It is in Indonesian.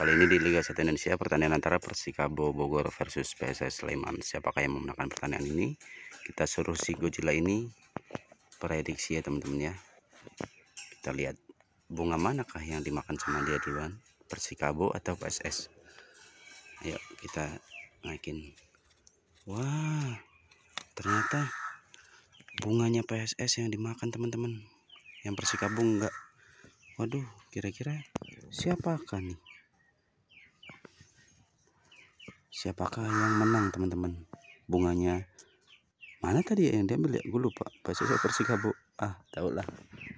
Kali ini di Liga 1 Indonesia pertandingan antara Persikabo Bogor versus PSS Sleman. Siapakah yang memenangkan pertandingan ini? Kita suruh si Gojila ini prediksi ya teman-teman ya. Kita lihat bunga manakah yang dimakan sama dia Diwan? Persikabo atau PSS? Ayo kita naikin. Wah, ternyata bunganya PSS yang dimakan teman-teman. Yang Persikabo enggak. Waduh, kira-kira siapakah nih? siapakah yang menang teman-teman bunganya mana tadi yang dia ya gue lupa pasti saya Persikabo ah tau lah